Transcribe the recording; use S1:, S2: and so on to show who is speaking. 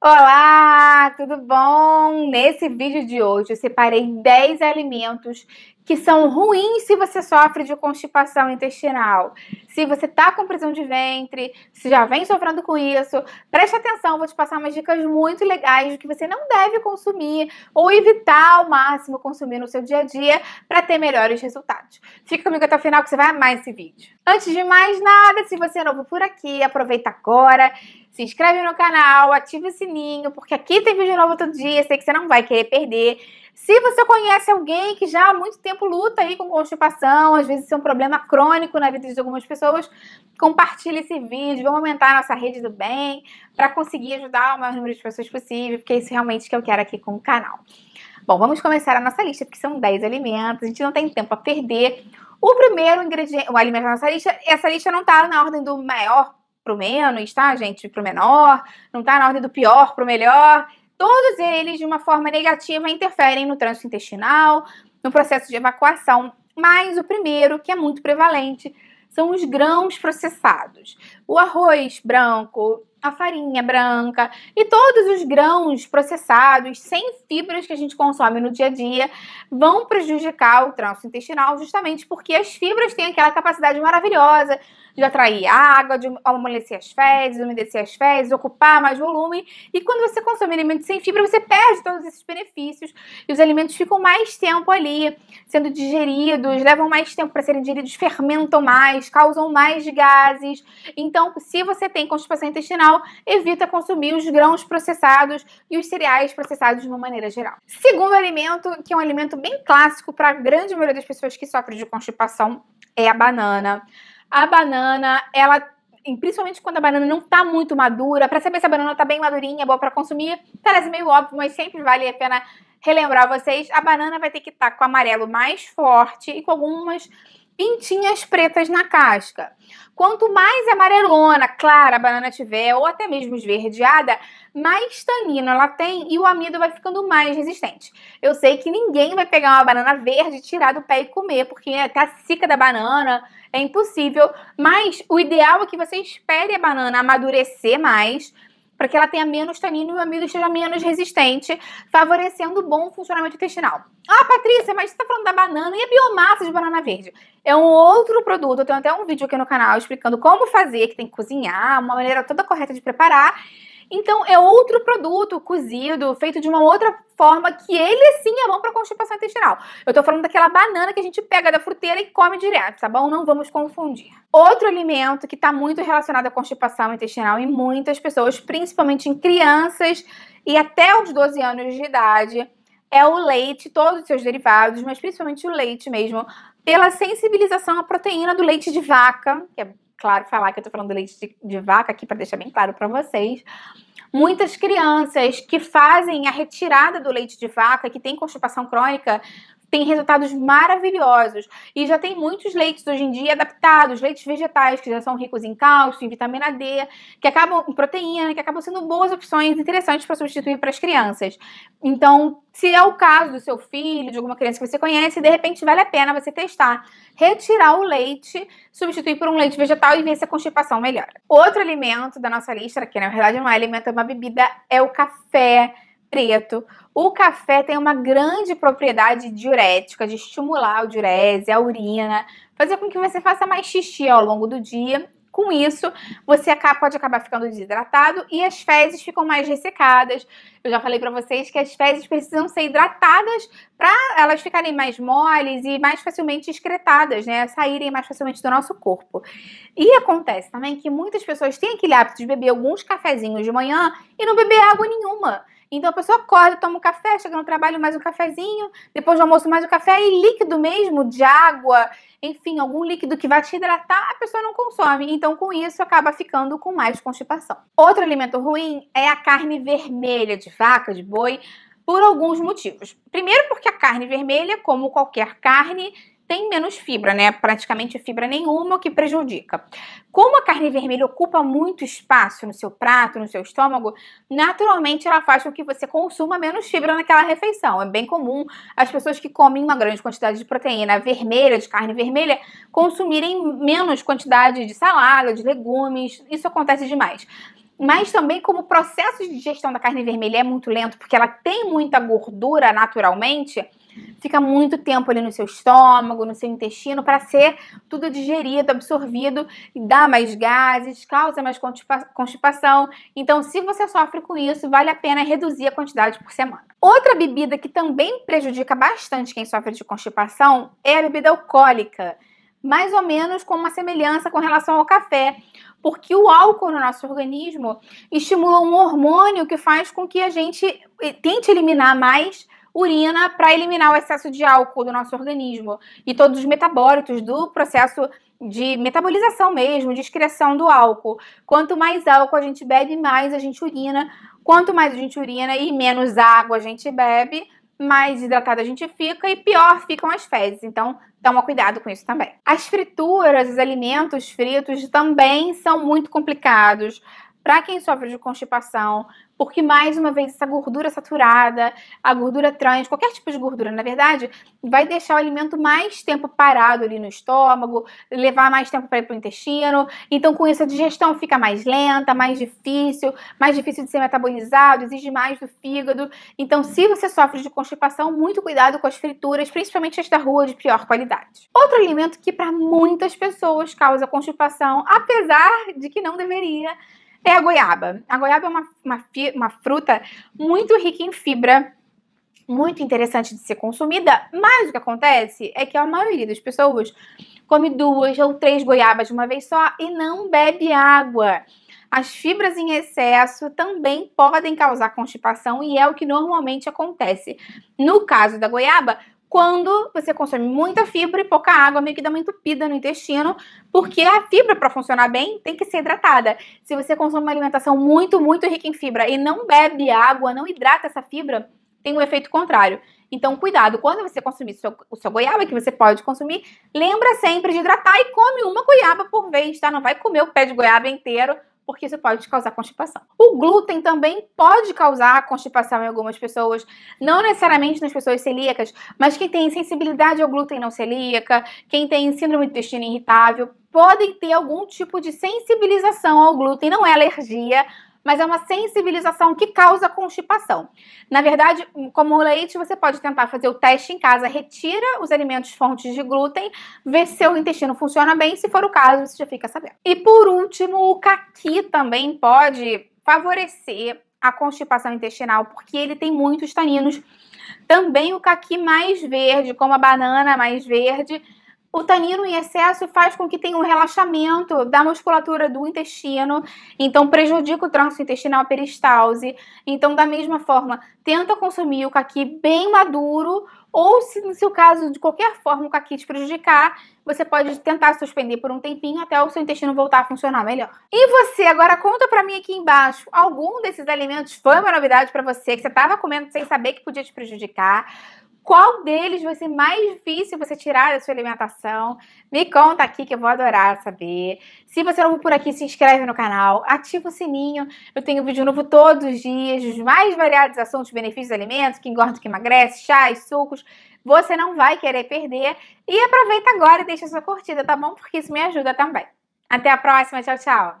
S1: Olá, tudo bom? Nesse vídeo de hoje eu separei 10 alimentos que são ruins se você sofre de constipação intestinal. Se você tá com prisão de ventre, se já vem sofrendo com isso, preste atenção, vou te passar umas dicas muito legais de que você não deve consumir ou evitar ao máximo consumir no seu dia a dia para ter melhores resultados. Fica comigo até o final que você vai amar esse vídeo. Antes de mais nada, se você é novo por aqui, aproveita agora se inscreve no canal, ativa o sininho, porque aqui tem vídeo novo todo dia, sei que você não vai querer perder. Se você conhece alguém que já há muito tempo luta aí com constipação, às vezes é um problema crônico na vida de algumas pessoas, compartilhe esse vídeo, vamos aumentar a nossa rede do bem para conseguir ajudar o maior número de pessoas possível, porque é isso realmente que eu quero aqui com o canal. Bom, vamos começar a nossa lista, porque são 10 alimentos, a gente não tem tempo a perder. O primeiro ingrediente, o alimento da nossa lista, essa lista não está na ordem do maior pro menos, tá, gente? Pro menor, não tá na ordem do pior pro melhor. Todos eles, de uma forma negativa, interferem no trânsito intestinal, no processo de evacuação. Mas o primeiro, que é muito prevalente, são os grãos processados. O arroz branco, a farinha branca e todos os grãos processados, sem fibras que a gente consome no dia a dia, vão prejudicar o trânsito intestinal, justamente porque as fibras têm aquela capacidade maravilhosa de atrair água, de amolecer as fezes, umedecer as fezes, ocupar mais volume. E quando você consome alimentos sem fibra, você perde todos esses benefícios e os alimentos ficam mais tempo ali sendo digeridos, levam mais tempo para serem digeridos, fermentam mais, causam mais gases. Então, se você tem constipação intestinal, evita consumir os grãos processados e os cereais processados de uma maneira geral. Segundo alimento, que é um alimento bem clássico para a grande maioria das pessoas que sofrem de constipação, é a banana. A banana, ela principalmente quando a banana não está muito madura, para saber se a banana está bem madurinha, boa para consumir, parece meio óbvio, mas sempre vale a pena relembrar vocês, a banana vai ter que estar tá com amarelo mais forte e com algumas pintinhas pretas na casca. Quanto mais amarelona, clara a banana tiver, ou até mesmo esverdeada, mais tanino ela tem e o amido vai ficando mais resistente. Eu sei que ninguém vai pegar uma banana verde, tirar do pé e comer, porque é a cica da banana, é impossível. Mas o ideal é que você espere a banana amadurecer mais para que ela tenha menos tanino e o amido esteja menos resistente, favorecendo o bom funcionamento intestinal. Ah, Patrícia, mas você está falando da banana e a biomassa de banana verde? É um outro produto, eu tenho até um vídeo aqui no canal explicando como fazer, que tem que cozinhar, uma maneira toda correta de preparar. Então é outro produto cozido, feito de uma outra forma que ele sim é bom para constipação intestinal. Eu tô falando daquela banana que a gente pega da fruteira e come direto, tá bom? Não vamos confundir. Outro alimento que está muito relacionado à constipação intestinal em muitas pessoas, principalmente em crianças e até os 12 anos de idade, é o leite, todos os seus derivados, mas principalmente o leite mesmo, pela sensibilização à proteína do leite de vaca, que é claro, falar que eu tô falando do leite de, de vaca aqui para deixar bem claro para vocês. Muitas crianças que fazem a retirada do leite de vaca, que tem constipação crônica, tem resultados maravilhosos. E já tem muitos leites hoje em dia adaptados, leites vegetais que já são ricos em cálcio, em vitamina D, que acabam em proteína, que acabam sendo boas opções interessantes para substituir para as crianças. Então, se é o caso do seu filho, de alguma criança que você conhece, de repente vale a pena você testar, retirar o leite, substituir por um leite vegetal e ver se a constipação melhora. Outro alimento da nossa lista, que na verdade não é alimento, é uma bebida, é o café preto. O café tem uma grande propriedade diurética de estimular o diurese, a urina, fazer com que você faça mais xixi ao longo do dia. Com isso, você pode acabar ficando desidratado e as fezes ficam mais ressecadas. Eu já falei para vocês que as fezes precisam ser hidratadas para elas ficarem mais moles e mais facilmente excretadas, né? Saírem mais facilmente do nosso corpo. E acontece também que muitas pessoas têm aquele hábito de beber alguns cafezinhos de manhã e não beber água nenhuma. Então a pessoa acorda, toma um café, chega no trabalho, mais um cafezinho, depois do almoço, mais um café e líquido mesmo, de água, enfim, algum líquido que vai te hidratar, a pessoa não consome. Então, com isso, acaba ficando com mais constipação. Outro alimento ruim é a carne vermelha de vaca, de boi, por alguns motivos. Primeiro, porque a carne vermelha, como qualquer carne, tem menos fibra, né? Praticamente fibra nenhuma, que prejudica. Como a carne vermelha ocupa muito espaço no seu prato, no seu estômago, naturalmente ela faz com que você consuma menos fibra naquela refeição. É bem comum as pessoas que comem uma grande quantidade de proteína vermelha, de carne vermelha, consumirem menos quantidade de salada, de legumes. Isso acontece demais mas também como o processo de digestão da carne vermelha é muito lento, porque ela tem muita gordura naturalmente, fica muito tempo ali no seu estômago, no seu intestino, para ser tudo digerido, absorvido, e dá mais gases, causa mais constipação. Então, se você sofre com isso, vale a pena reduzir a quantidade por semana. Outra bebida que também prejudica bastante quem sofre de constipação é a bebida alcoólica. Mais ou menos com uma semelhança com relação ao café, porque o álcool no nosso organismo estimula um hormônio que faz com que a gente eh, tente eliminar mais urina para eliminar o excesso de álcool do nosso organismo e todos os metabólitos do processo de metabolização mesmo, de excreção do álcool. Quanto mais álcool a gente bebe, mais a gente urina. Quanto mais a gente urina e menos água a gente bebe, mais hidratada a gente fica e pior ficam as fezes. Então, toma cuidado com isso também. As frituras, os alimentos fritos também são muito complicados para quem sofre de constipação, porque mais uma vez essa gordura saturada, a gordura trans, qualquer tipo de gordura, na verdade, vai deixar o alimento mais tempo parado ali no estômago, levar mais tempo para ir para o intestino. Então, com isso, a digestão fica mais lenta, mais difícil, mais difícil de ser metabolizado, exige mais do fígado. Então, se você sofre de constipação, muito cuidado com as frituras, principalmente as da rua de pior qualidade. Outro alimento que para muitas pessoas causa constipação, apesar de que não deveria, é a goiaba. A goiaba é uma, uma, uma fruta muito rica em fibra, muito interessante de ser consumida, mas o que acontece é que a maioria das pessoas come duas ou três goiabas de uma vez só e não bebe água. As fibras em excesso também podem causar constipação e é o que normalmente acontece. No caso da goiaba, quando você consome muita fibra e pouca água, meio que dá uma entupida no intestino, porque a fibra, para funcionar bem, tem que ser hidratada. Se você consome uma alimentação muito, muito rica em fibra e não bebe água, não hidrata essa fibra, tem o um efeito contrário. Então, cuidado, quando você consumir seu, o seu goiaba, que você pode consumir, lembra sempre de hidratar e come uma goiaba por vez, tá? Não vai comer o pé de goiaba inteiro, porque isso pode causar constipação. O glúten também pode causar constipação em algumas pessoas, não necessariamente nas pessoas celíacas, mas quem tem sensibilidade ao glúten não celíaca, quem tem síndrome do intestino irritável, podem ter algum tipo de sensibilização ao glúten, não é alergia, mas é uma sensibilização que causa constipação. Na verdade, como o leite, você pode tentar fazer o teste em casa, retira os alimentos fontes de glúten, vê se seu intestino funciona bem, se for o caso, você já fica sabendo. E por último, o caqui também pode favorecer a constipação intestinal, porque ele tem muitos taninos. Também o caqui mais verde, como a banana mais verde, o tanino em excesso faz com que tenha um relaxamento da musculatura do intestino, então prejudica o trânsito intestinal, a peristalse. Então, da mesma forma, tenta consumir o caqui bem maduro, ou se, se o caso de qualquer forma o caqui te prejudicar, você pode tentar suspender por um tempinho até o seu intestino voltar a funcionar melhor. E você, agora conta pra mim aqui embaixo, algum desses alimentos foi uma novidade para você que você estava comendo sem saber que podia te prejudicar? qual deles vai ser mais difícil você tirar da sua alimentação? Me conta aqui que eu vou adorar saber. Se você é novo por aqui, se inscreve no canal, ativa o sininho. Eu tenho vídeo novo todos os dias, os mais variados assuntos, benefícios dos alimentos, que engorda, que emagrece, chás, sucos. Você não vai querer perder. E aproveita agora e deixa sua curtida, tá bom? Porque isso me ajuda também. Até a próxima, tchau, tchau!